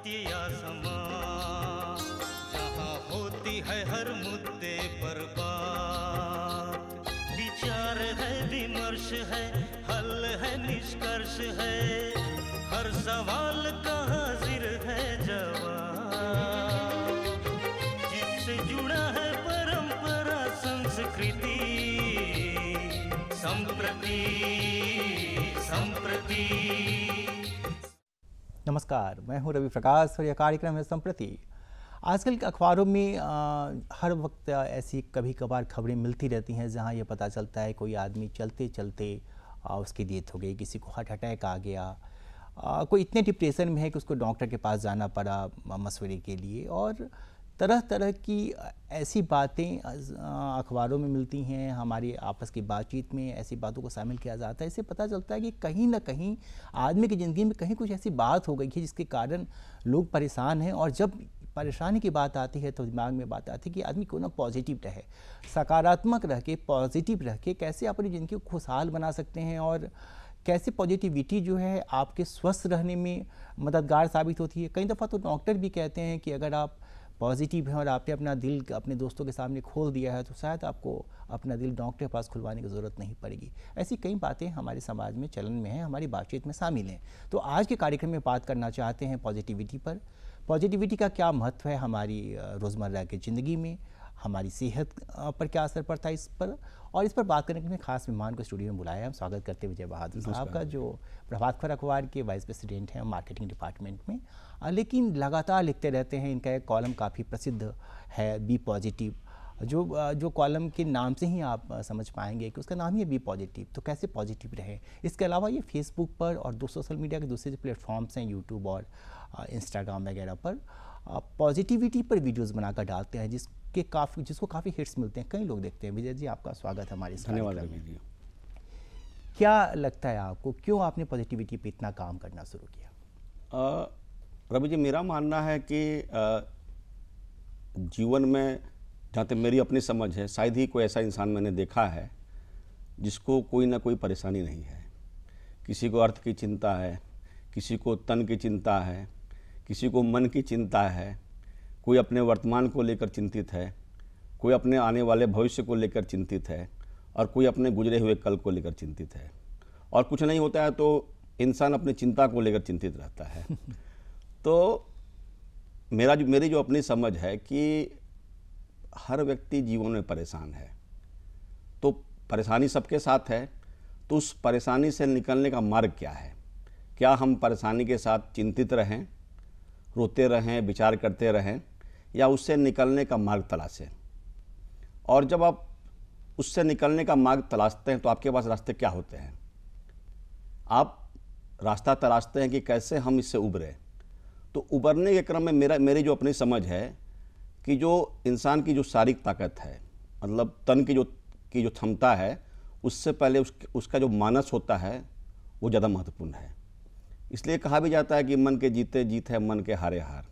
बतिया समान जहाँ होती है हर मुद्दे पर बात विचार है विमर्श है हल है निष्कर्ष है हर सवाल का हाजिर है जवाब जिससे जुड़ा है परंपरा संस्कृति संप्रति संप्रति नमस्कार मैं हूं रवि प्रकाश और यह कार्यक्रम है संप्रति आजकल के अखबारों में आ, हर वक्त ऐसी कभी कभार खबरें मिलती रहती हैं जहां ये पता चलता है कोई आदमी चलते चलते आ, उसकी डेथ हो गई किसी को हार्ट अटैक आ गया आ, कोई इतने डिप्रेशन में है कि उसको डॉक्टर के पास जाना पड़ा मशवरे के लिए और तरह तरह की ऐसी बातें अखबारों में मिलती हैं हमारी आपस की बातचीत में ऐसी बातों को शामिल किया जाता है इससे पता चलता है कि कहीं ना कहीं आदमी की ज़िंदगी में कहीं कुछ ऐसी बात हो गई है जिसके कारण लोग परेशान हैं और जब परेशानी की बात आती है तो दिमाग में बात आती है कि आदमी क्यों ना पॉजिटिव रहे सकारात्मक रह के पॉजिटिव रह के कैसे अपनी ज़िंदगी को खुशहाल बना सकते हैं और कैसे पॉजिटिविटी जो है आपके स्वस्थ रहने में मददगार साबित होती है कई दफ़ा तो डॉक्टर भी कहते हैं कि अगर आप पॉजिटिव हैं और आपने अपना दिल अपने दोस्तों के सामने खोल दिया है तो शायद आपको अपना दिल डॉक्टर के पास खुलवाने की ज़रूरत नहीं पड़ेगी ऐसी कई बातें हमारे समाज में चलन में हैं हमारी बातचीत में शामिल हैं तो आज के कार्यक्रम में बात करना चाहते हैं पॉजिटिविटी पर पॉजिटिविटी का क्या महत्व है हमारी रोज़मर्रा की ज़िंदगी में हमारी सेहत पर क्या असर पड़ता है इस पर और इस पर बात करने के लिए खास मेहमान को स्टूडियो में बुलाया हम स्वागत करते विजय बहादुर साहब का जो प्रभात खबर अखबार के वाइस प्रेसिडेंट हैं मार्केटिंग डिपार्टमेंट में लेकिन लगातार लिखते रहते हैं इनका एक कॉलम काफ़ी प्रसिद्ध है बी पॉजिटिव जो जो कॉलम के नाम से ही आप समझ पाएंगे कि उसका नाम ही है बी पॉजिटिव तो कैसे पॉजिटिव रहे इसके अलावा ये फेसबुक पर और दो सोशल मीडिया के दूसरे जो प्लेटफॉर्म्स हैं यूट्यूब और इंस्टाग्राम वगैरह पर पॉजिटिविटी पर वीडियोस बनाकर डालते हैं जिस के काफ़ी जिसको काफ़ी हिट्स मिलते हैं कई लोग देखते हैं विजय जी आपका स्वागत है हमारे धन्यवाद क्या लगता है आपको क्यों आपने पॉजिटिविटी पे इतना काम करना शुरू किया रवि जी मेरा मानना है कि जीवन में जहाँ तक मेरी अपनी समझ है शायद ही कोई ऐसा इंसान मैंने देखा है जिसको कोई ना कोई परेशानी नहीं है किसी को अर्थ की चिंता है किसी को तन की चिंता है किसी को मन की चिंता है कोई अपने वर्तमान को लेकर चिंतित है कोई अपने आने वाले भविष्य को लेकर चिंतित है और कोई अपने गुजरे हुए कल को लेकर चिंतित है और कुछ नहीं होता है तो इंसान अपनी चिंता को लेकर चिंतित रहता है तो मेरा जो मेरी जो अपनी समझ है कि हर व्यक्ति जीवन में परेशान है तो परेशानी सबके साथ है तो उस परेशानी से निकलने का मार्ग क्या है क्या हम परेशानी के साथ चिंतित रहें रोते रहें विचार करते रहें या उससे निकलने का मार्ग तलाशें और जब आप उससे निकलने का मार्ग तलाशते हैं तो आपके पास रास्ते क्या होते हैं आप रास्ता तलाशते हैं कि कैसे हम इससे उबरें तो उबरने के क्रम में मेरा मेरी जो अपनी समझ है कि जो इंसान की जो शारीरिक ताकत है मतलब तन की जो की जो क्षमता है उससे पहले उस, उसका जो मानस होता है वो ज़्यादा महत्वपूर्ण है इसलिए कहा भी जाता है कि मन के जीते जीत है मन के हारे हार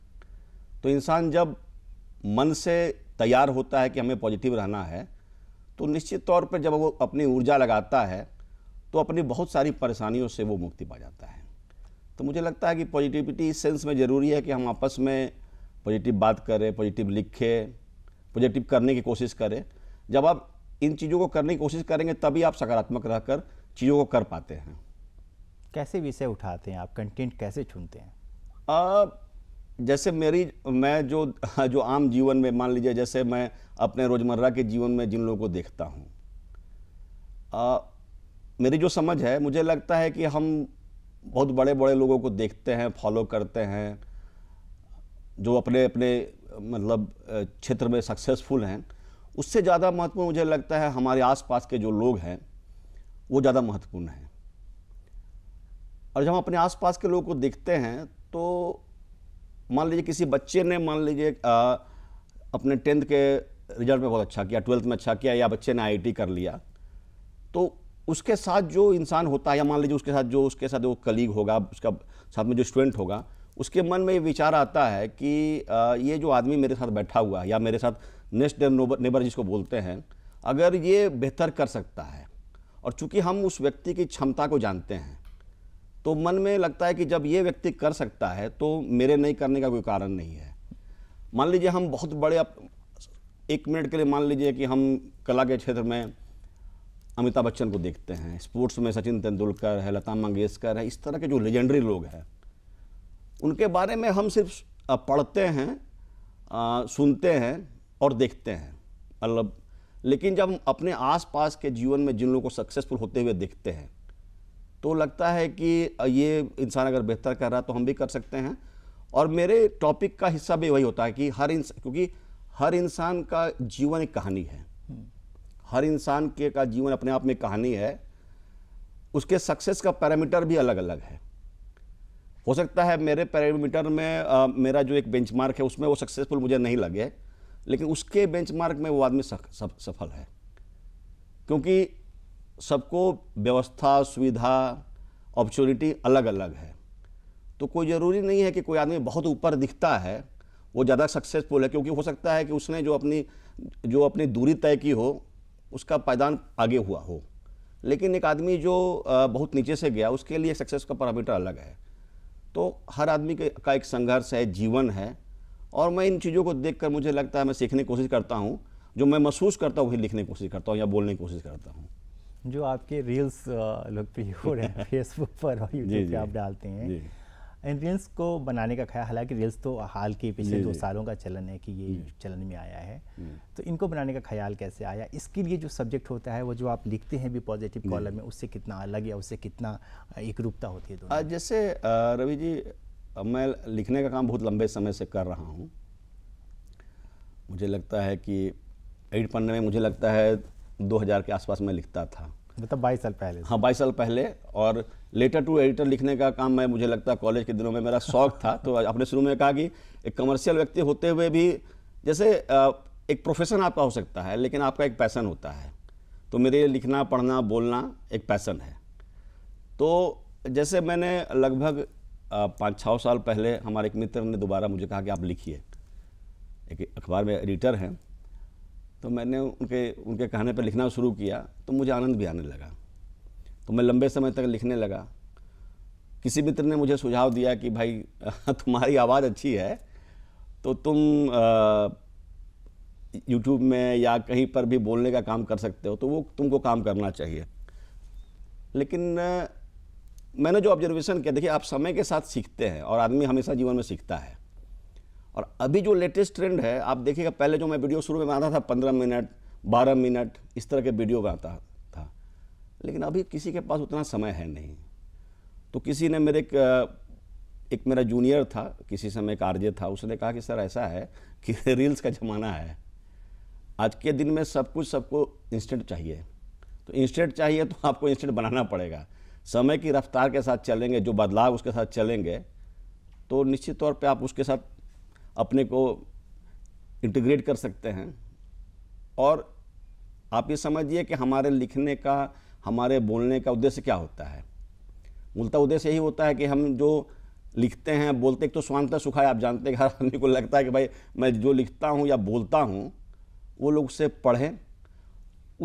तो इंसान जब मन से तैयार होता है कि हमें पॉजिटिव रहना है तो निश्चित तौर पर जब वो अपनी ऊर्जा लगाता है तो अपनी बहुत सारी परेशानियों से वो मुक्ति पा जाता है तो मुझे लगता है कि पॉजिटिविटी इस सेंस में ज़रूरी है कि हम आपस में पॉजिटिव बात करें पॉजिटिव लिखें पॉजिटिव करने की कोशिश करें जब आप इन चीज़ों को करने की कोशिश करेंगे तभी आप सकारात्मक रहकर चीज़ों को कर पाते हैं कैसे विषय उठाते हैं आप कंटेंट कैसे चुनते हैं आ, जैसे मेरी मैं जो जो आम जीवन में मान लीजिए जैसे मैं अपने रोज़मर्रा के जीवन में जिन लोगों को देखता हूँ मेरी जो समझ है मुझे लगता है कि हम बहुत बड़े बड़े लोगों को देखते हैं फॉलो करते हैं जो अपने अपने मतलब क्षेत्र में सक्सेसफुल हैं उससे ज़्यादा महत्वपूर्ण मुझे लगता है हमारे आसपास के जो लोग हैं वो ज़्यादा महत्वपूर्ण हैं और जब हम अपने आसपास के लोगों को देखते हैं तो मान लीजिए किसी बच्चे ने मान लीजिए अपने टेंथ के रिजल्ट में बहुत अच्छा किया ट्वेल्थ में अच्छा किया या बच्चे ने आई कर लिया तो उसके साथ जो इंसान होता है या मान लीजिए उसके साथ जो उसके साथ वो कलीग होगा उसका साथ में जो स्टूडेंट होगा उसके मन में ये विचार आता है कि ये जो आदमी मेरे साथ बैठा हुआ है या मेरे साथ नेक्स्ट नेबर नेबर जिसको बोलते हैं अगर ये बेहतर कर सकता है और चूंकि हम उस व्यक्ति की क्षमता को जानते हैं तो मन में लगता है कि जब ये व्यक्ति कर सकता है तो मेरे नहीं करने का कोई कारण नहीं है मान लीजिए हम बहुत बड़े एक मिनट के लिए मान लीजिए कि हम कला के क्षेत्र में अमिताभ बच्चन को देखते हैं स्पोर्ट्स में सचिन तेंदुलकर है लता मंगेशकर है इस तरह के जो लेजेंडरी लोग हैं उनके बारे में हम सिर्फ पढ़ते हैं आ, सुनते हैं और देखते हैं मतलब लेकिन जब हम अपने आसपास के जीवन में जिन लोगों को सक्सेसफुल होते हुए देखते हैं तो लगता है कि ये इंसान अगर बेहतर कर रहा तो हम भी कर सकते हैं और मेरे टॉपिक का हिस्सा भी वही होता है कि हर इंसान क्योंकि हर इंसान का जीवन एक कहानी है हर इंसान के का जीवन अपने आप में कहानी है उसके सक्सेस का पैरामीटर भी अलग अलग है हो सकता है मेरे पैरामीटर में आ, मेरा जो एक बेंचमार्क है उसमें वो सक्सेसफुल मुझे नहीं लगे लेकिन उसके बेंचमार्क में वो आदमी सफल है क्योंकि सबको व्यवस्था सुविधा अपॉर्चुनिटी अलग अलग है तो कोई ज़रूरी नहीं है कि कोई आदमी बहुत ऊपर दिखता है वो ज़्यादा सक्सेसफुल है क्योंकि हो सकता है कि उसने जो अपनी जो अपनी दूरी तय की हो उसका पायदान आगे हुआ हो लेकिन एक आदमी जो बहुत नीचे से गया उसके लिए सक्सेस का पैरामीटर अलग है तो हर आदमी का एक संघर्ष है जीवन है और मैं इन चीज़ों को देख कर मुझे लगता है मैं सीखने की कोशिश करता हूँ जो मैं महसूस करता हूँ वही लिखने की कोशिश करता हूँ या बोलने की कोशिश करता हूँ जो आपके रील्स लोकप्रिय हो रहे हैं फेसबुक पर और यूट्यूब पर आप डालते हैं इन रील्स को बनाने का ख्याल हालांकि रील्स तो हाल के पिछले दो सालों का चलन है कि ये चलन में आया है तो इनको बनाने का ख्याल कैसे आया इसके लिए जो सब्जेक्ट होता है वो जो आप लिखते हैं भी पॉजिटिव कॉलम में उससे कितना अलग या उससे कितना एक रूपता होती है दोनों जैसे रवि जी मैं लिखने का काम बहुत लंबे समय से कर रहा हूँ मुझे लगता है कि एड पढ़ने में मुझे लगता है दो के आसपास मैं लिखता था मतलब बाईस साल पहले हाँ बाईस साल पहले और लेटर टू एडिटर लिखने का काम मैं मुझे लगता है कॉलेज के दिनों में मेरा शौक था तो आपने शुरू में कहा कि एक कमर्शियल व्यक्ति होते हुए भी जैसे एक प्रोफेशन आपका हो सकता है लेकिन आपका एक पैसन होता है तो मेरे लिए लिखना पढ़ना बोलना एक पैसन है तो जैसे मैंने लगभग पाँच छः साल पहले हमारे एक मित्र ने दोबारा मुझे कहा कि आप लिखिए एक अखबार में एडिटर हैं तो मैंने उनके उनके कहने पर लिखना शुरू किया तो मुझे आनंद भी आने लगा तो मैं लंबे समय तक लिखने लगा किसी मित्र ने मुझे सुझाव दिया कि भाई तुम्हारी आवाज़ अच्छी है तो तुम यूट्यूब में या कहीं पर भी बोलने का काम कर सकते हो तो वो तुमको काम करना चाहिए लेकिन मैंने जो ऑब्जर्वेशन किया देखिए आप समय के साथ सीखते हैं और आदमी हमेशा जीवन में सीखता है और अभी जो लेटेस्ट ट्रेंड है आप देखिएगा पहले जो मैं वीडियो शुरू में बनाता था पंद्रह मिनट बारह मिनट इस तरह के वीडियो बनाता था लेकिन अभी किसी के पास उतना समय है नहीं तो किसी ने मेरे एक, एक मेरा जूनियर था किसी समय एक आरजे था उसने कहा कि सर ऐसा है कि रील्स का ज़माना है आज के दिन में सब कुछ सबको इंस्टेंट चाहिए तो इंस्टेंट चाहिए तो आपको इंस्टेंट बनाना पड़ेगा समय की रफ्तार के साथ चलेंगे जो बदलाव उसके साथ चलेंगे तो निश्चित तौर पे आप उसके साथ अपने को इंटीग्रेट कर सकते हैं और आप ये समझिए कि हमारे लिखने का हमारे बोलने का उद्देश्य क्या होता है मूलतः उद्देश्य यही होता है कि हम जो लिखते हैं बोलते एक तो स्वांतः सुखा है आप जानते हैं हर आदमी को लगता है कि भाई मैं जो लिखता हूँ या बोलता हूँ वो लोग उससे पढ़ें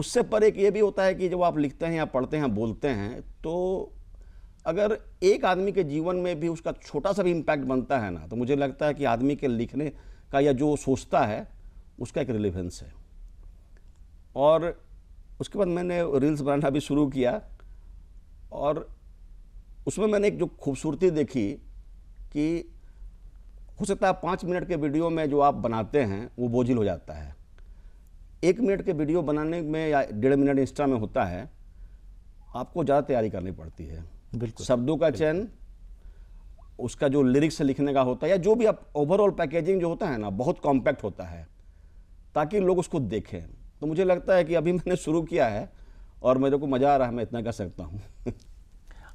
उससे पर एक ये भी होता है कि जब आप लिखते हैं या पढ़ते हैं बोलते हैं तो अगर एक आदमी के जीवन में भी उसका छोटा सा भी इम्पैक्ट बनता है ना तो मुझे लगता है कि आदमी के लिखने का या जो सोचता है उसका एक रिलेवेंस है और उसके बाद मैंने रील्स बनाना भी शुरू किया और उसमें मैंने एक जो खूबसूरती देखी कि हो सकता है पाँच मिनट के वीडियो में जो आप बनाते हैं वो बोझिल हो जाता है एक मिनट के वीडियो बनाने में या डेढ़ मिनट इंस्टा में होता है आपको ज़्यादा तैयारी करनी पड़ती है बिल्कुल शब्दों का चयन उसका जो लिरिक्स लिखने का होता है या जो भी आप ओवरऑल पैकेजिंग जो होता है ना बहुत कॉम्पैक्ट होता है ताकि लोग उसको देखें तो मुझे लगता है कि अभी मैंने शुरू किया है और मेरे को मज़ा आ रहा है मैं इतना कर सकता हूँ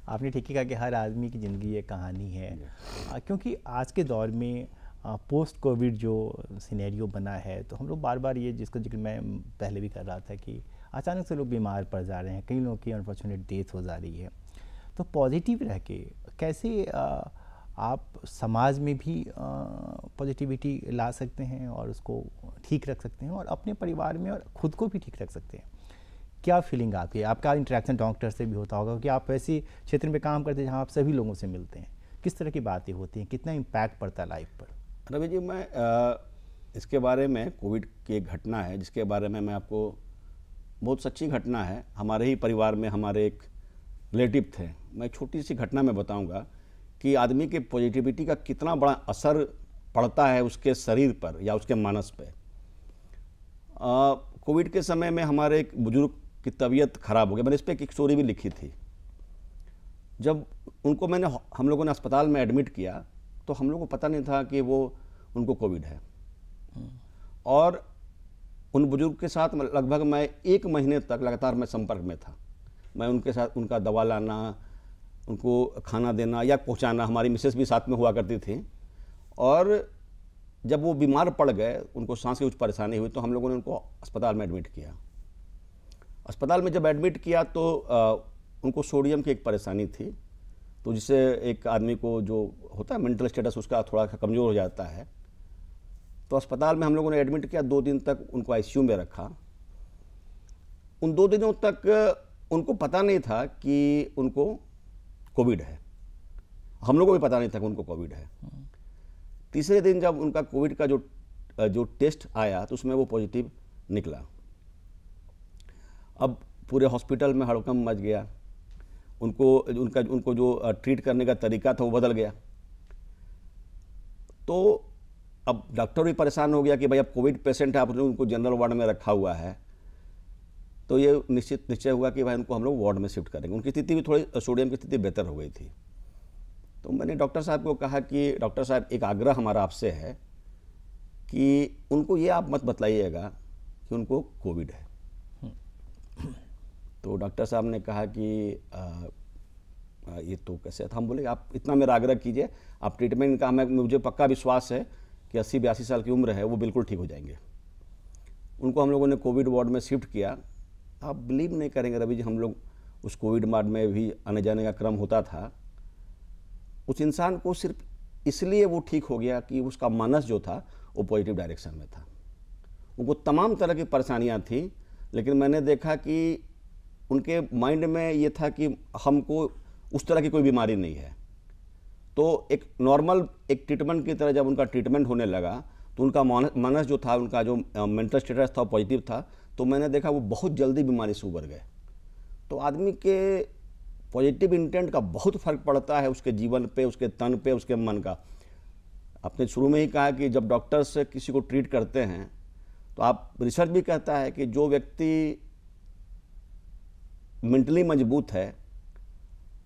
आपने ठीक ही कहा कि हर आदमी की ज़िंदगी एक कहानी है क्योंकि आज के दौर में पोस्ट कोविड जो सिनेरियो बना है तो हम लोग बार बार ये जिसका जिक्र मैं पहले भी कर रहा था कि अचानक से लोग बीमार पड़ जा रहे हैं कई लोगों की अनफॉर्चुनेट डेथ हो जा रही है तो पॉजिटिव रह के कैसे आप समाज में भी पॉजिटिविटी ला सकते हैं और उसको ठीक रख सकते हैं और अपने परिवार में और खुद को भी ठीक रख सकते हैं क्या फीलिंग आती है आपका इंटरेक्शन डॉक्टर से भी होता होगा क्योंकि आप ऐसे क्षेत्र में काम करते हैं जहाँ आप सभी लोगों से मिलते हैं किस तरह की बातें होती हैं कितना इम्पैक्ट पड़ता है लाइफ पर रवि जी मैं आ, इसके बारे में कोविड की एक घटना है जिसके बारे में मैं आपको बहुत सच्ची घटना है हमारे ही परिवार में हमारे एक रिलेटिव थे मैं छोटी सी घटना में बताऊंगा कि आदमी के पॉजिटिविटी का कितना बड़ा असर पड़ता है उसके शरीर पर या उसके मानस पर कोविड के समय में हमारे एक बुजुर्ग की तबीयत खराब हो गई मैंने इस पर एक स्टोरी भी लिखी थी जब उनको मैंने हम लोगों ने अस्पताल में एडमिट किया तो हम लोग को पता नहीं था कि वो उनको कोविड है और उन बुजुर्ग के साथ लगभग मैं एक महीने तक लगातार मैं संपर्क में था मैं उनके साथ उनका दवा लाना उनको खाना देना या पहुंचाना हमारी मिसेस भी साथ में हुआ करती थी और जब वो बीमार पड़ गए उनको सांस की कुछ परेशानी हुई तो हम लोगों ने उनको अस्पताल में एडमिट किया अस्पताल में जब एडमिट किया तो आ, उनको सोडियम की एक परेशानी थी तो जिससे एक आदमी को जो होता है मेंटल स्टेटस उसका थोड़ा सा कमज़ोर हो जाता है तो अस्पताल में हम लोगों ने एडमिट किया दो दिन तक उनको आईसीयू में रखा उन दो दिनों तक उनको पता नहीं था कि उनको कोविड है हम लोगों को भी पता नहीं था कि उनको कोविड है तीसरे दिन जब उनका कोविड का जो जो टेस्ट आया तो उसमें वो पॉजिटिव निकला अब पूरे हॉस्पिटल में हड़कम मच गया उनको उनका उनको जो ट्रीट करने का तरीका था वो बदल गया तो अब डॉक्टर भी परेशान हो गया कि भाई अब कोविड पेशेंट है आपने उनको जनरल वार्ड में रखा हुआ है तो ये निश्चित निश्चय हुआ कि भाई उनको हम लोग वार्ड में शिफ्ट करेंगे उनकी स्थिति भी थोड़ी सोडियम की स्थिति बेहतर हो गई थी तो मैंने डॉक्टर साहब को कहा कि डॉक्टर साहब एक आग्रह हमारा आपसे है कि उनको ये आप मत बतलाइएगा कि उनको कोविड है तो डॉक्टर साहब ने कहा कि आ, आ, ये तो कैसे था हम बोले आप इतना मेरा आग्रह कीजिए आप ट्रीटमेंट का हमें मुझे पक्का विश्वास है कि अस्सी बयासी साल की उम्र है वो बिल्कुल ठीक हो जाएंगे उनको हम लोगों ने कोविड वार्ड में शिफ्ट किया आप बिलीव नहीं करेंगे रवि जी हम लोग उस कोविड मार्ड में भी आने जाने का क्रम होता था उस इंसान को सिर्फ इसलिए वो ठीक हो गया कि उसका मानस जो था वो पॉजिटिव डायरेक्शन में था उनको तमाम तरह की परेशानियाँ थी लेकिन मैंने देखा कि उनके माइंड में ये था कि हमको उस तरह की कोई बीमारी नहीं है तो एक नॉर्मल एक ट्रीटमेंट की तरह जब उनका ट्रीटमेंट होने लगा तो उनका मानस जो था उनका जो मेंटल स्टेटस था पॉजिटिव था तो मैंने देखा वो बहुत जल्दी बीमारी से उबर गए तो आदमी के पॉजिटिव इंटेंट का बहुत फर्क पड़ता है उसके जीवन पे उसके तन पे उसके मन का आपने शुरू में ही कहा कि जब डॉक्टर से किसी को ट्रीट करते हैं तो आप रिसर्च भी कहता है कि जो व्यक्ति मेंटली मजबूत है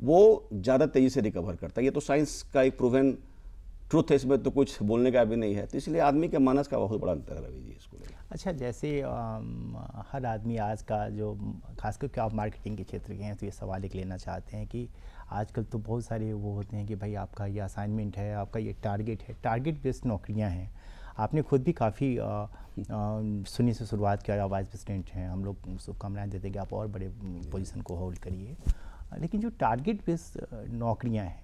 वो ज़्यादा तेज़ी से रिकवर करता है ये तो साइंस का एक प्रूवन ट्रूथ है इसमें तो कुछ बोलने का भी नहीं है तो इसलिए आदमी के मानस का बहुत बड़ा अंतर है रवि जी इसको अच्छा जैसे हर आदमी आज का जो खासकर क्या आप मार्केटिंग के क्षेत्र के हैं तो ये सवाल एक लेना चाहते हैं कि आजकल तो बहुत सारे वो होते हैं कि भाई आपका ये असाइनमेंट है आपका ये टारगेट है टारगेट बेस्ड नौकरियाँ हैं आपने खुद भी काफ़ी सुनी से शुरुआत किया वाइस प्रेसिडेंट हैं हम लोग शुभकामनाएं देते हैं कि आप और बड़े पोजिशन को होल्ड करिए लेकिन जो टारगेट बेस्ड नौकरियाँ हैं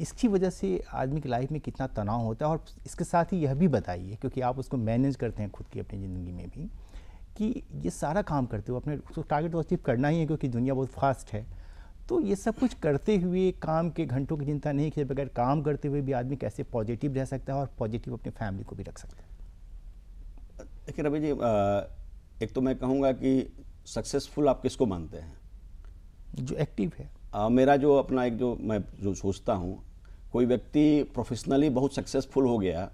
इसकी वजह से आदमी की लाइफ में कितना तनाव होता है और इसके साथ ही यह भी बताइए क्योंकि आप उसको मैनेज करते हैं खुद की अपनी ज़िंदगी में भी कि ये सारा काम करते हो अपने उसको टारगेट तो अचीव करना ही है क्योंकि दुनिया बहुत फास्ट है तो ये सब कुछ करते हुए काम के घंटों की चिंता नहीं किए बगैर काम करते हुए भी आदमी कैसे पॉजिटिव रह सकता है और पॉजिटिव अपनी फैमिली को भी रख सकता है देखिए रवि जी एक तो मैं कहूँगा कि सक्सेसफुल आप किसको मानते हैं जो एक्टिव है आ, मेरा जो अपना एक जो मैं जो सोचता हूँ कोई व्यक्ति प्रोफेशनली बहुत सक्सेसफुल हो गया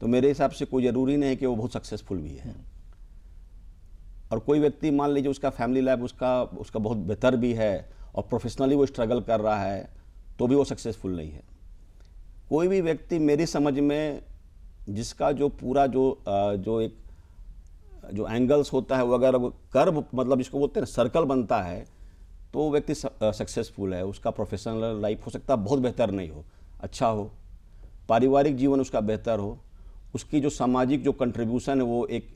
तो मेरे हिसाब से कोई ज़रूरी नहीं है कि वो बहुत सक्सेसफुल भी है और कोई व्यक्ति मान लीजिए उसका फैमिली लाइफ उसका उसका बहुत बेहतर भी है और प्रोफेशनली वो स्ट्रगल कर रहा है तो भी वो सक्सेसफुल नहीं है कोई भी व्यक्ति मेरी समझ में जिसका जो पूरा जो जो एक जो एंगल्स होता है वो अगर कर्व मतलब जिसको बोलते हैं सर्कल बनता है तो वो व्यक्ति सक्सेसफुल है उसका प्रोफेशनल लाइफ हो सकता है बहुत बेहतर नहीं हो अच्छा हो पारिवारिक जीवन उसका बेहतर हो उसकी जो सामाजिक जो कंट्रीब्यूशन है वो एक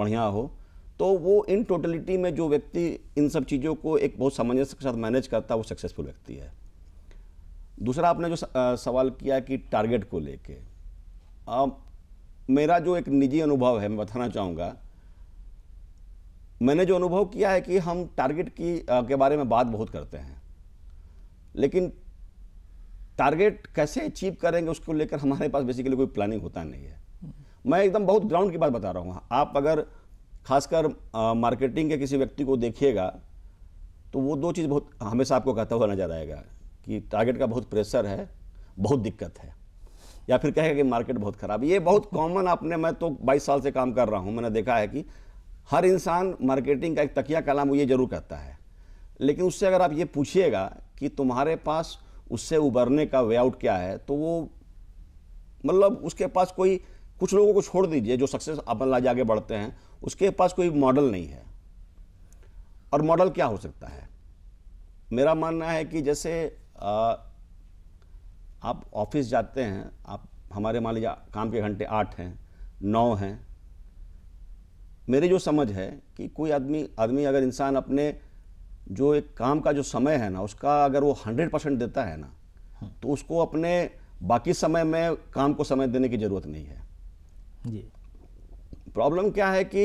बढ़िया हो तो वो इन टोटलिटी में जो व्यक्ति इन सब चीज़ों को एक बहुत सामंजस्य के साथ मैनेज करता है वो सक्सेसफुल व्यक्ति है दूसरा आपने जो सवाल किया कि टारगेट को लेके मेरा जो एक निजी अनुभव है मैं बताना चाहूँगा मैंने जो अनुभव किया है कि हम टारगेट की आ, के बारे में बात बहुत करते हैं लेकिन टारगेट कैसे अचीव करेंगे उसको लेकर हमारे पास बेसिकली कोई प्लानिंग होता नहीं है मैं एकदम बहुत ग्राउंड की बात बता रहा हूँ आप अगर खासकर मार्केटिंग के किसी व्यक्ति को देखिएगा तो वो दो चीज़ बहुत हमेशा आपको कहता हुआ नजर आएगा कि टारगेट का बहुत प्रेशर है बहुत दिक्कत है या फिर कहेगा कि मार्केट बहुत ख़राब ये बहुत कॉमन आपने मैं तो 22 साल से काम कर रहा हूँ मैंने देखा है कि हर इंसान मार्केटिंग का एक तकिया कलाम ये जरूर कहता है लेकिन उससे अगर आप ये पूछिएगा कि तुम्हारे पास उससे उबरने का वे आउट क्या है तो वो मतलब उसके पास कोई कुछ लोगों को छोड़ दीजिए जो सक्सेस अपन लाज आगे बढ़ते हैं उसके पास कोई मॉडल नहीं है और मॉडल क्या हो सकता है मेरा मानना है कि जैसे आ, आप ऑफिस जाते हैं आप हमारे मान लीजिए काम के घंटे आठ हैं नौ हैं मेरी जो समझ है कि कोई आदमी आदमी अगर इंसान अपने जो एक काम का जो समय है ना उसका अगर वो हंड्रेड परसेंट देता है ना हाँ। तो उसको अपने बाकी समय में काम को समय देने की ज़रूरत नहीं है जी प्रॉब्लम क्या है कि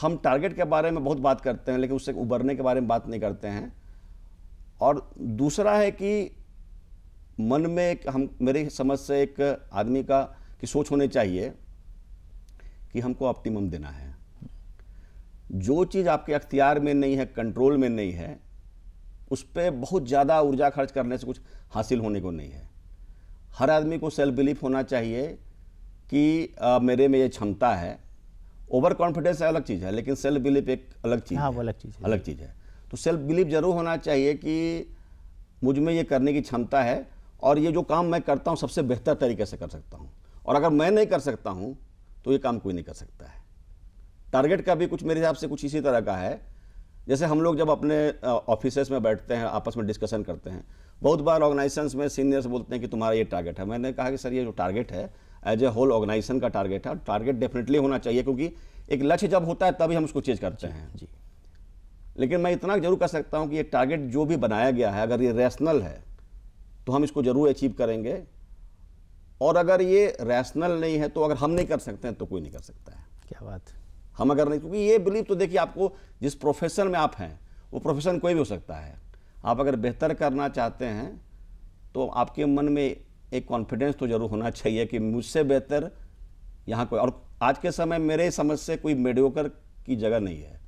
हम टारगेट के बारे में बहुत बात करते हैं लेकिन उससे उबरने के बारे में बात नहीं करते हैं और दूसरा है कि मन में एक हम मेरी समझ से एक आदमी का की सोच होनी चाहिए कि हमको ऑप्टिमम देना है जो चीज़ आपके अख्तियार में नहीं है कंट्रोल में नहीं है उस पर बहुत ज़्यादा ऊर्जा खर्च करने से कुछ हासिल होने को नहीं है हर आदमी को सेल्फ बिलीफ होना चाहिए कि आ, मेरे में ये क्षमता है ओवर कॉन्फिडेंस अलग चीज़ है लेकिन सेल्फ बिलीफ एक अलग चीज़ हाँ, है अलग चीज़ है अलग चीज़ है तो सेल्फ बिलीफ जरूर होना चाहिए कि मुझ में ये करने की क्षमता है और ये जो काम मैं करता हूँ सबसे बेहतर तरीके से कर सकता हूँ और अगर मैं नहीं कर सकता हूँ तो ये काम कोई नहीं कर सकता है टारगेट का भी कुछ मेरे हिसाब से कुछ इसी तरह का है जैसे हम लोग जब अपने ऑफिसेस में बैठते हैं आपस में डिस्कशन करते हैं बहुत बार ऑर्गेनाइजेशन में सीनियर्स बोलते हैं कि तुम्हारा ये टारगेट है मैंने कहा कि सर ये जो टारगेट है एज ए होल ऑर्गेनाइजेशन का टारगेट है टारगेट डेफिनेटली होना चाहिए क्योंकि एक लक्ष्य जब होता है तभी हम उसको चेंज करते हैं जी लेकिन मैं इतना जरूर कर सकता हूँ कि ये टारगेट जो भी बनाया गया है अगर ये रैशनल है तो हम इसको जरूर अचीव करेंगे और अगर ये रैशनल नहीं है तो अगर हम नहीं कर सकते हैं तो कोई नहीं कर सकता है क्या बात है हम अगर नहीं क्योंकि ये बिलीव तो देखिए आपको जिस प्रोफेशन में आप हैं वो प्रोफेशन कोई भी हो सकता है आप अगर बेहतर करना चाहते हैं तो आपके मन में एक कॉन्फिडेंस तो जरूर होना चाहिए कि मुझसे बेहतर यहाँ कोई और आज के समय मेरे समझ से कोई मेडियोकर की जगह नहीं है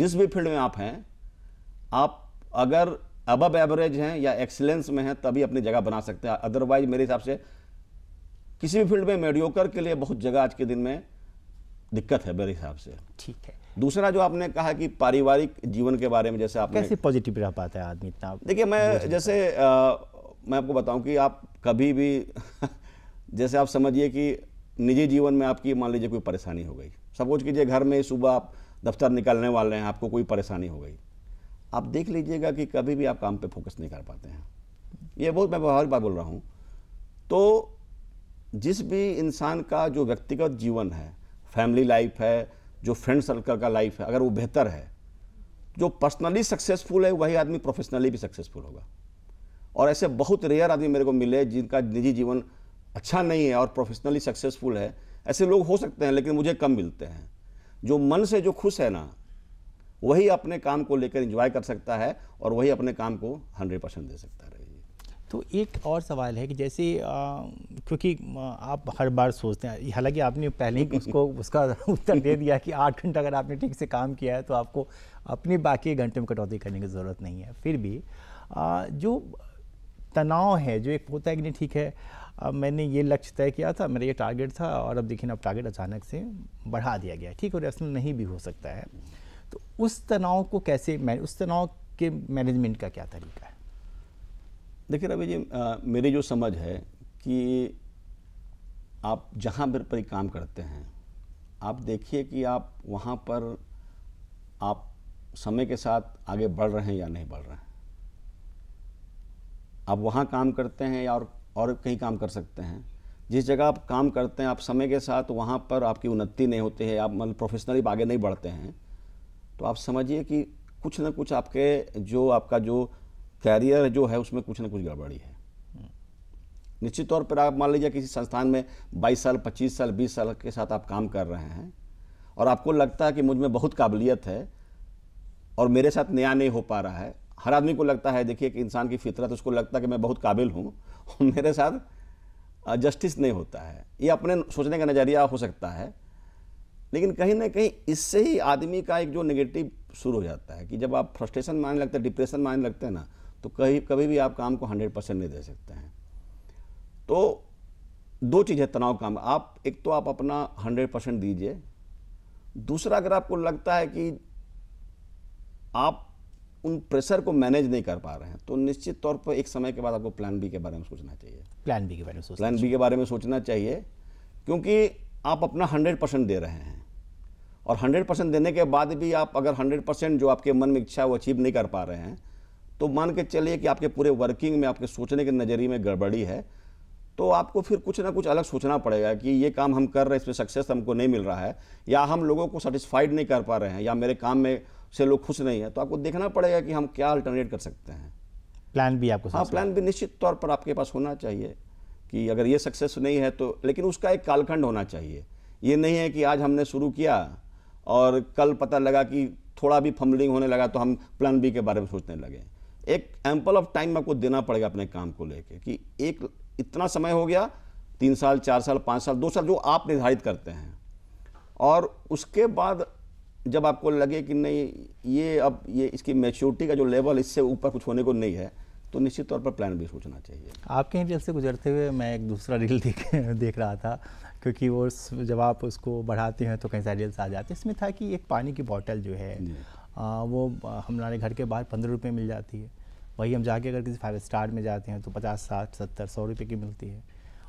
जिस भी फील्ड में आप हैं आप अगर अबब एवरेज हैं या एक्सीलेंस में हैं तभी अपनी जगह बना सकते हैं अदरवाइज मेरे हिसाब से किसी भी फील्ड में मेडियोकर के लिए बहुत जगह आज के दिन में दिक्कत है मेरे हिसाब से ठीक है दूसरा जो आपने कहा कि पारिवारिक जीवन के बारे में जैसे आप कैसे पॉजिटिव रह पाता है आदमी इतना देखिए मैं जैसे आ, मैं आपको बताऊं कि आप कभी भी जैसे आप समझिए कि निजी जीवन में आपकी मान लीजिए कोई परेशानी हो गई सपोज कीजिए घर में सुबह आप दफ्तर निकलने वाले हैं आपको कोई परेशानी हो गई आप देख लीजिएगा कि कभी भी आप काम पर फोकस नहीं कर पाते हैं ये बहुत मैं व्यवहारिक बात बोल रहा हूँ तो जिस भी इंसान का जो व्यक्तिगत जीवन है फैमिली लाइफ है जो फ्रेंड सर्कल का लाइफ है अगर वो बेहतर है जो पर्सनली सक्सेसफुल है वही आदमी प्रोफेशनली भी सक्सेसफुल होगा और ऐसे बहुत रेयर आदमी मेरे को मिले जिनका निजी जीवन अच्छा नहीं है और प्रोफेशनली सक्सेसफुल है ऐसे लोग हो सकते हैं लेकिन मुझे कम मिलते हैं जो मन से जो खुश है ना वही अपने काम को लेकर इंजॉय कर सकता है और वही अपने काम को हंड्रेड परसेंट दे सकता है तो एक और सवाल है कि जैसे क्योंकि आप हर बार सोचते हैं हालांकि आपने पहले ही उसको उसका उत्तर दे दिया कि आठ घंटा अगर आपने ठीक से काम किया है तो आपको अपने बाकी घंटे में कटौती करने की ज़रूरत नहीं है फिर भी आ, जो तनाव है जो एक होता है कि नहीं ठीक है अब मैंने ये लक्ष्य तय किया था मेरा ये टारगेट था और अब देखिए अब टारगेट अचानक से बढ़ा दिया गया ठीक और असल नहीं भी हो सकता है तो उस तनाव को कैसे उस तनाव के मैनेजमेंट का क्या तरीका है देखिए रवि जी मेरी जो समझ है कि आप जहाँ पर पर काम करते हैं आप देखिए कि आप वहाँ पर आप समय के साथ आगे बढ़ रहे हैं या नहीं बढ़ रहे हैं आप वहाँ काम करते हैं या और और कहीं काम कर सकते हैं जिस जगह आप काम करते हैं आप समय के साथ वहाँ पर आपकी उन्नति नहीं होती है आप मतलब प्रोफेशनली आगे नहीं बढ़ते हैं तो आप समझिए कि कुछ ना कुछ आपके जो आपका जो कैरियर जो है उसमें कुछ ना कुछ गड़बड़ी है निश्चित तौर पर आप मान लीजिए किसी संस्थान में 22 साल 25 साल 20 साल के साथ आप काम कर रहे हैं और आपको लगता है कि मुझ में बहुत काबिलियत है और मेरे साथ नया नहीं हो पा रहा है हर आदमी को लगता है देखिए कि इंसान की फितरत उसको लगता है कि मैं बहुत काबिल हूँ और मेरे साथ जस्टिस नहीं होता है ये अपने सोचने का नज़रिया हो सकता है लेकिन कहीं ना कहीं इससे ही आदमी का एक जो नेगेटिव शुरू हो जाता है कि जब आप फ्रस्ट्रेशन मानने लगते हैं डिप्रेशन मानने लगते हैं ना तो कहीं कभी भी आप काम को हंड्रेड परसेंट नहीं दे सकते हैं तो दो चीज़ें तनाव काम आप एक तो आप अपना हंड्रेड परसेंट दीजिए दूसरा अगर आपको लगता है कि आप उन प्रेशर को मैनेज नहीं कर पा रहे हैं तो निश्चित तौर पर एक समय के बाद आपको प्लान बी के बारे में सोचना चाहिए प्लान बी के बारे में सोचना प्लान बी के बारे में सोचना चाहिए क्योंकि आप अपना हंड्रेड परसेंट दे रहे हैं और हंड्रेड परसेंट देने के बाद भी आप अगर हंड्रेड परसेंट जो आपके मन में इच्छा है वो अचीव नहीं कर पा रहे हैं तो मान के चलिए कि आपके पूरे वर्किंग में आपके सोचने के नज़रिए में गड़बड़ी है तो आपको फिर कुछ ना कुछ अलग सोचना पड़ेगा कि ये काम हम कर रहे हैं इसमें सक्सेस हमको नहीं मिल रहा है या हम लोगों को सेटिस्फाइड नहीं कर पा रहे हैं या मेरे काम में से लोग खुश नहीं है तो आपको देखना पड़ेगा कि हम क्या अल्टरनेट कर सकते हैं प्लान भी आपको हाँ प्लान भी निश्चित तौर पर आपके पास होना चाहिए कि अगर ये सक्सेस नहीं है तो लेकिन उसका एक कालखंड होना चाहिए ये नहीं है कि आज हमने शुरू किया और कल पता लगा कि थोड़ा भी फम्बलिंग होने लगा तो हम प्लान बी के बारे में सोचने लगे एक एम्पल ऑफ टाइम आपको देना पड़ेगा अपने काम को लेके कि एक इतना समय हो गया तीन साल चार साल पाँच साल दो साल जो आप निर्धारित करते हैं और उसके बाद जब आपको लगे कि नहीं ये अब ये इसकी मेच्योरिटी का जो लेवल इससे ऊपर कुछ होने को नहीं है तो निश्चित तौर पर प्लान भी सोचना चाहिए आपके जब से गुजरते हुए मैं एक दूसरा रील देख देख रहा था क्योंकि वो जब आप उसको बढ़ाते हैं तो कई सारे रील्स आ जाते हैं इसमें था कि एक पानी की बॉटल जो है आ, वो हमारे घर के बाहर पंद्रह रुपये मिल जाती है वही हम जाके अगर किसी फाइव स्टार में जाते हैं तो पचास साठ सत्तर सौ रुपये की मिलती है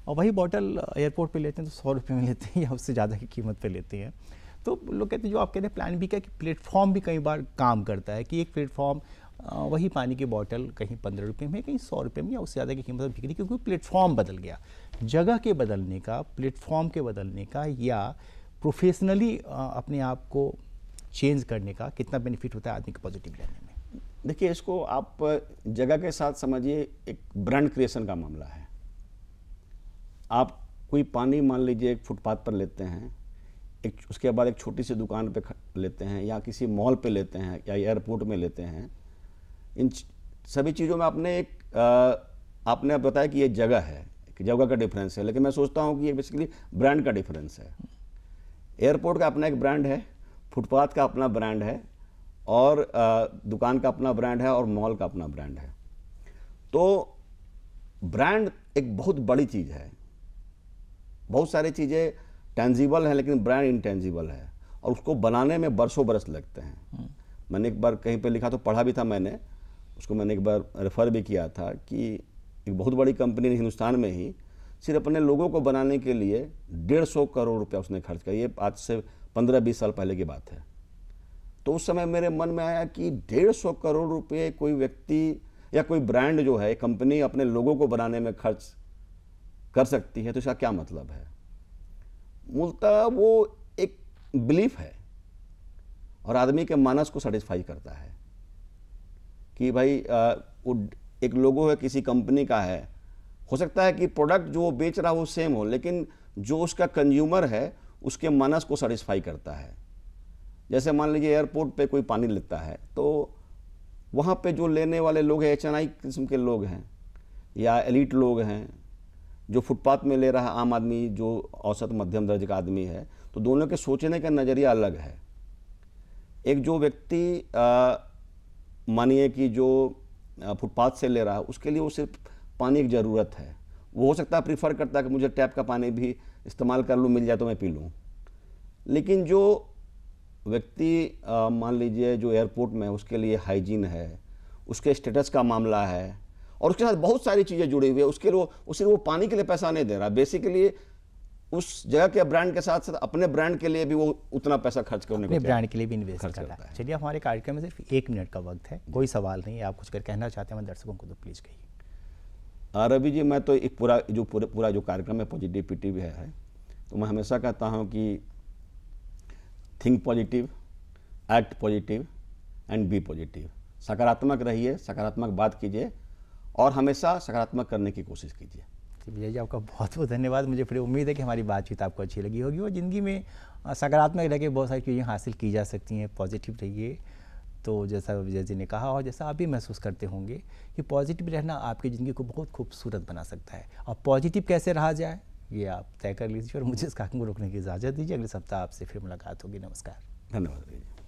और वही बॉटल एयरपोर्ट पे लेते हैं तो सौ रुपये में लेते हैं या उससे ज़्यादा की कीमत पे लेते हैं तो लोग कहते हैं जो आप कह रहे हैं प्लान भी क्या कि प्लेटफॉर्म भी कई बार काम करता है कि एक प्लेटफॉर्म वही पानी की बॉटल कहीं पंद्रह रुपये में कहीं सौ रुपये में या उससे ज़्यादा की कीमत में बिक्री क्योंकि प्लेटफॉर्म बदल गया जगह के बदलने का प्लेटफॉर्म के बदलने का या प्रोफेशनली अपने आप को चेंज करने का कितना बेनिफिट होता है आदमी के पॉजिटिव रहने में देखिए इसको आप जगह के साथ समझिए एक ब्रांड क्रिएशन का मामला है आप कोई पानी मान लीजिए एक फुटपाथ पर लेते हैं एक उसके बाद एक छोटी सी दुकान पे लेते हैं या किसी मॉल पे लेते हैं या एयरपोर्ट में लेते हैं इन सभी चीज़ों में आपने एक आपने आप बताया कि ये जगह है जगह का डिफरेंस है लेकिन मैं सोचता हूँ कि ये बेसिकली ब्रांड का डिफरेंस है एयरपोर्ट का अपना एक ब्रांड है फुटपाथ का अपना ब्रांड है और दुकान का अपना ब्रांड है और मॉल का अपना ब्रांड है तो ब्रांड एक बहुत बड़ी चीज़ है बहुत सारी चीज़ें टेंजिबल हैं लेकिन ब्रांड इंटेंजिबल है और उसको बनाने में बरसों बरस लगते हैं हम्म। मैंने एक बार कहीं पर लिखा तो पढ़ा भी था मैंने उसको मैंने एक बार रेफ़र भी किया था कि एक बहुत बड़ी कंपनी ने हिंदुस्तान में ही सिर्फ अपने लोगों को बनाने के लिए डेढ़ सौ करोड़ रुपया उसने खर्च किया ये आज से पंद्रह बीस साल पहले की बात है तो उस समय मेरे मन में आया कि डेढ़ सौ करोड़ रुपए कोई व्यक्ति या कोई ब्रांड जो है कंपनी अपने लोगों को बनाने में खर्च कर सकती है तो इसका क्या मतलब है मूलतः वो एक बिलीफ है और आदमी के मानस को सेटिस्फाई करता है कि भाई आ, वो एक लोगो है किसी कंपनी का है हो सकता है कि प्रोडक्ट जो वो बेच रहा हो सेम हो लेकिन जो उसका कंज्यूमर है उसके मानस को सेटिस्फाई करता है जैसे मान लीजिए एयरपोर्ट पे कोई पानी लेता है तो वहाँ पे जो लेने वाले लोग हैं एच किस्म के लोग हैं या एलिट लोग हैं जो फुटपाथ में ले रहा आम आदमी जो औसत मध्यम दर्ज का आदमी है तो दोनों के सोचने का नज़रिया अलग है एक जो व्यक्ति मानिए कि जो फुटपाथ से ले रहा है उसके लिए वो सिर्फ पानी की ज़रूरत है वो हो सकता है प्रीफर करता है कि मुझे टैप का पानी भी इस्तेमाल कर लूँ मिल जाए तो मैं पी लूँ लेकिन जो व्यक्ति मान लीजिए जो एयरपोर्ट में उसके लिए हाइजीन है उसके स्टेटस का मामला है और उसके साथ बहुत सारी चीज़ें जुड़ी हुई है उसके लिए उसे वो पानी के लिए पैसा नहीं दे रहा बेसिकली उस जगह के ब्रांड के साथ साथ अपने ब्रांड के लिए भी वो उतना पैसा खर्च करने अपने ब्रांड के लिए भी इन्वेस्ट कर रहा है चलिए हमारे कार्यक्रम में सिर्फ एक मिनट का वक्त है कोई सवाल नहीं है आप कुछ कर कहना चाहते हैं दर्शकों को तो प्लीज़ कहिए रवि जी मैं तो एक पूरा जो पूरा पूरा जो कार्यक्रम है पॉजिटिव पी है तो मैं हमेशा कहता हूँ कि think positive act positive and be positive सकारात्मक रहिए सकारात्मक बात कीजिए और हमेशा सकारात्मक करने की कोशिश कीजिए विजय जी आपका बहुत बहुत धन्यवाद मुझे फिर उम्मीद है कि हमारी बातचीत आपको अच्छी लगी होगी और ज़िंदगी में सकारात्मक रह के बहुत सारी चीज़ें हासिल की जा सकती हैं पॉजिटिव रहिए तो जैसा विजय जी ने कहा और जैसा आप भी महसूस करते होंगे कि पॉजिटिव रहना आपकी ज़िंदगी को बहुत खूबसूरत बना सकता है और पॉजिटिव कैसे रहा जाए ये आप तय कर लीजिए और मुझे इस कार्यक्रम को रोकने की इजाज़त दीजिए अगले सप्ताह आपसे फिर मुलाकात होगी नमस्कार धन्यवाद